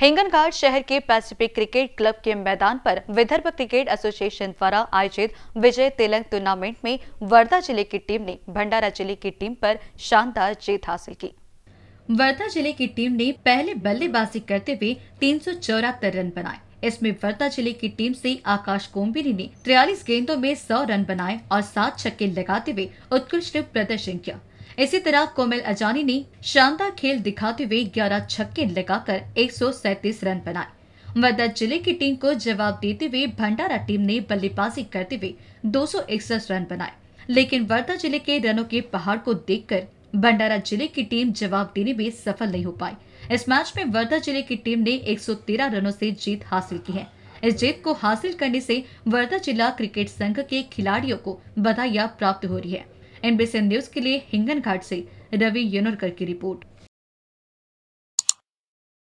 हिंगनघाट शहर के Pacific cricket club के मैदान पर विदर्भ क्रिकेट एसोसिएशन द्वारा आयोजित विजय तेलंग टूर्नामेंट में वर्धा जिले की टीम ने भंडारा जिले की टीम पर शानदार जीत हासिल की वर्धा जिले की टीम ने पहले बल्लेबाजी करते हुए तीन रन बनाए इसमें वर्धा जिले की टीम से आकाश कोम्बिनी ने तिरालीस गेंदों में सौ रन बनाए और सात छक्के लगाते हुए उत्कृष्ट प्रदर्शन किया इसी तरह कोमल अजानी ने शानदार खेल दिखाते हुए 11 छक्के लगाकर 137 रन बनाए वह जिले की टीम को जवाब देते हुए भंडारा टीम ने बल्लेबाजी करते हुए दो रन बनाए लेकिन वर्धा जिले के रनों के पहाड़ को देखकर भंडारा जिले की टीम जवाब देने में सफल नहीं हो पाई इस मैच में वर्धा जिले की टीम ने 113 रनों से जीत हासिल की है इस जीत को हासिल करने से वर्धा जिला क्रिकेट संघ के खिलाड़ियों को बधाइयां प्राप्त हो रही है एनबीसी न्यूज के लिए हिंगन घाट से रवि येनोरकर की रिपोर्ट